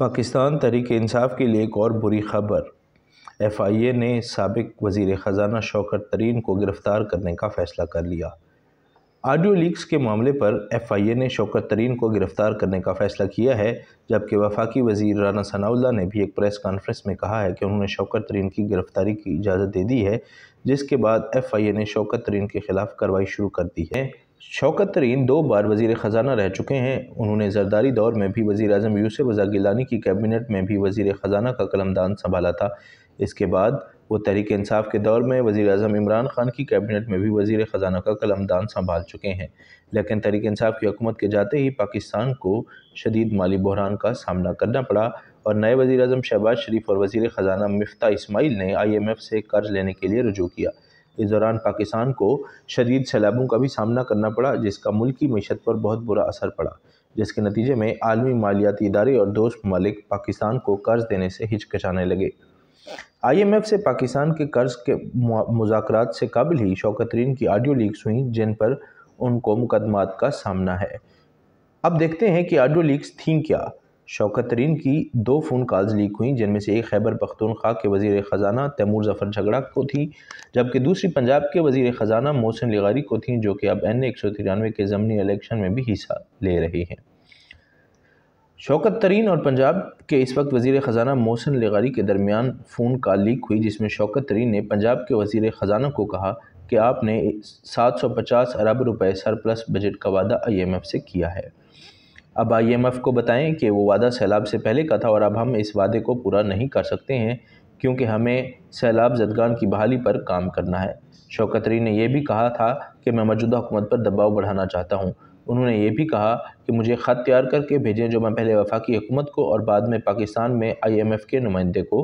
पाकिस्तान तहरीक इंसाफ के लिए एक और बुरी खबर एफ़ आई ए ने सबक वज़ी ख़जाना शौकत तरीन को गिरफ़्तार करने का फ़ैसला कर लिया आडियो लीक्स के मामले पर एफ़ आई ए ने शौकत तरीन को गिरफ़्तार करने का फ़ैसला किया है जबकि वफाकी वजीर राना सनाउल्ला ने भी एक प्रेस कॉन्फ्रेंस में कहा है कि उन्होंने शौकत तरीन की गिरफ़्तारी की इजाज़त दे दी है जिसके बाद एफ़ आई ए ने शौकत तरीन के ख़िलाफ़ कार्रवाई शुरू कर दी है शौकत तरीन दो बार वजीर ख़जाना रह चुके हैं उन्होंने जरदारी दौर में भी वज़ी अजम यूसफ रजा गिलानी की कैबिनेट में भी वजीर ख़जाना का कलमदान संभाला था इसके बाद वो तहरीक इंसाफ के दौर में वज़ी अजम इमरान खान की कैबिनेट में भी वजीर ख़जाना का कलमदान संभाल चुके हैं लेकिन तहरीक इंसाफ की हुकूमत के जाते ही पाकिस्तान को शदीद माली बहरान का सामना करना पड़ा और नए वज़ी अजम शहबाज शरीफ और वज़ी ख़जाना मफ्ता इसमाइल ने आई एम एफ़ से कर्ज लेने के लिए रजू किया इस दौरान पाकिस्तान को शदीद सैलाबों का भी सामना करना पड़ा जिसका मुल्की मीशत पर बहुत बुरा असर पड़ा जिसके नतीजे में आलमी मालियाती इदारे और दोस्त ममालिक पाकिस्तान को कर्ज देने से हिचकचाने लगे आईएमएफ से पाकिस्तान के कर्ज के मुजाकर से काबिल ही शौकतरीन की ऑडियो लीक्स हुई जिन पर उनको मुकदमात का सामना है अब देखते हैं कि ऑडियो लीक्स थी क्या शौकत तरीन की दो फ़ोन कॉल्स लीक हुई जिनमें से एक खैबर पख्तूनख्वा के वजीर ख़जाना तैमूर जफ़र झगड़ा को थी जबकि दूसरी पंजाब के वजीर ख़जाना मोहसिन लिगारी को थी जो कि अब एन एक सौ तिरानवे के ज़मनी इलेक्शन में भी हिस्सा ले रही हैं शौकत तरीन और पंजाब के इस वक्त वजीर ख़जाना मोहसिन लिगारी के दरमियान फ़ोन कॉल लीक हुई जिसमें शौकत तरीन ने पंजाब के वजीर ख़जाना को कहा कि आपने सात सौ पचास अरब रुपए सरप्लस बजट का वादा आई एम एफ से किया है अब आईएमएफ को बताएं कि वो वादा सैलाब से पहले का था और अब हम इस वादे को पूरा नहीं कर सकते हैं क्योंकि हमें सैलाब जदगान की बहाली पर काम करना है शौकतरी ने यह भी कहा था कि मैं मौजूदा हुकूमत पर दबाव बढ़ाना चाहता हूँ उन्होंने ये भी कहा कि मुझे ख़त तैयार करके भेजें जो मैं पहले वफाकी हुकूमत को और बाद में पाकिस्तान में आईएमएफ के नुमाइंदे को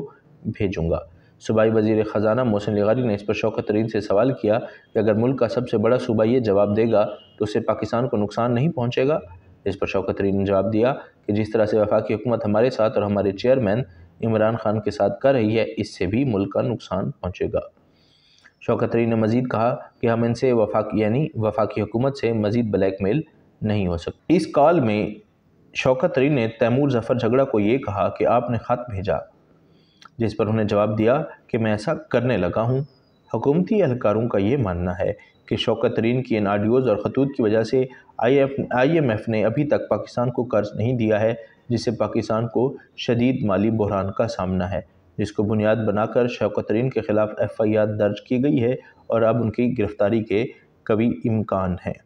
भेजूँगा सूबाई वजीर ख़जाना मोहसिन लगारी ने इस पर शौकत तरीन से सवाल किया कि अगर मुल्क का सबसे बड़ा सूबा ये जवाब देगा तो उसे पाकिस्तान को नुकसान नहीं पहुँचेगा इस पर शौकत रीन ने जवाब दिया कि जिस तरह से वफाकी हुकूमत हमारे साथ और हमारे चेयरमैन इमरान खान के साथ कर रही है इससे भी मुल्क का नुकसान पहुँचेगा शौकत रीन ने मजीद कहा कि हम इनसे वफाक यानी वफाकी हुकूमत से मजीद ब्लैक मेल नहीं हो सकती इस कॉल में शौकत रीन ने तैमूर जफ़र झगड़ा को ये कहा कि आपने ख़त भेजा जिस पर उन्हें जवाब दिया कि मैं ऐसा करने लगा हूँ हुकूमती एहलकारों का ये मानना है कि शौकत रीन की इन आडियोज़ और खतूत की वजह से I F I M F ने अभी तक पाकिस्तान को कर्ज नहीं दिया है जिससे पाकिस्तान को शदीद माली बहरान का सामना है जिसको बुनियाद बनाकर शौकत तरीन के ख़िलाफ़ एफ आई आर दर्ज की गई है और अब उनकी गिरफ़्तारी के कभी इम्कान हैं